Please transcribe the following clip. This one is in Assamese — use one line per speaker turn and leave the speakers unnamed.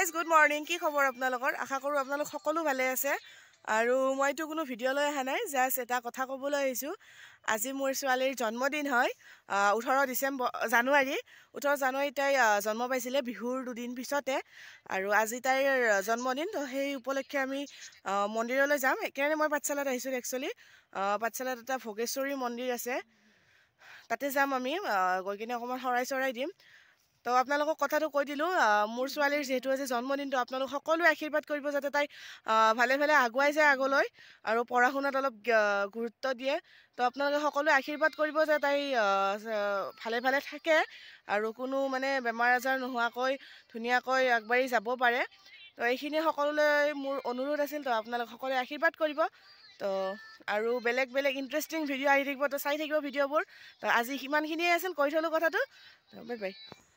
গাইজ গুড মৰ্ণিং কি খবৰ আপোনালোকৰ আশা কৰোঁ আপোনালোক সকলো ভালে আছে আৰু মইতো কোনো ভিডিঅ' লৈ অহা নাই জাষ্ট এটা কথা ক'বলৈ আহিছোঁ আজি মোৰ ছোৱালীৰ জন্মদিন হয় ওঠৰ ডিচেম্বৰ জানুৱাৰী ওঠৰ জানুৱাৰী তাই জন্ম পাইছিলে বিহুৰ দুদিন পিছতে আৰু আজি তাইৰ জন্মদিন তো সেই উপলক্ষে আমি মন্দিৰলৈ যাম সেইকাৰণে মই পাঠশালাত আহিছোঁ একচুৱেলি পাঠশালাত এটা ভোগেশ্বৰী মন্দিৰ আছে তাতে যাম আমি গৈ কিনে অকণমান শৰাই চৰাই দিম তো আপোনালোকক কথাটো কৈ দিলোঁ মোৰ ছোৱালীৰ যিহেতু আজি জন্মদিনটো আপোনালোক সকলোৱে আশীৰ্বাদ কৰিব যাতে তাই ভালে ভালে আগুৱাই যায় আগলৈ আৰু পঢ়া শুনাত অলপ গুৰুত্ব দিয়ে তো আপোনালোকে সকলোৱে আশীৰ্বাদ কৰিব যে তাই ভালে ভালে থাকে আৰু কোনো মানে বেমাৰ আজাৰ নোহোৱাকৈ ধুনীয়াকৈ আগবাঢ়ি যাব পাৰে তো এইখিনি সকলোলৈ মোৰ অনুৰোধ আছিল তো আপোনালোক সকলোৱে আশীৰ্বাদ কৰিব তো আৰু বেলেগ বেলেগ ইণ্টাৰেষ্টিং ভিডিঅ' আহি থাকিব তো চাই থাকিব ভিডিঅ'বোৰ তো আজি সিমানখিনিয়ে আছিল কৈ থ'লোঁ কথাটো বাই বাই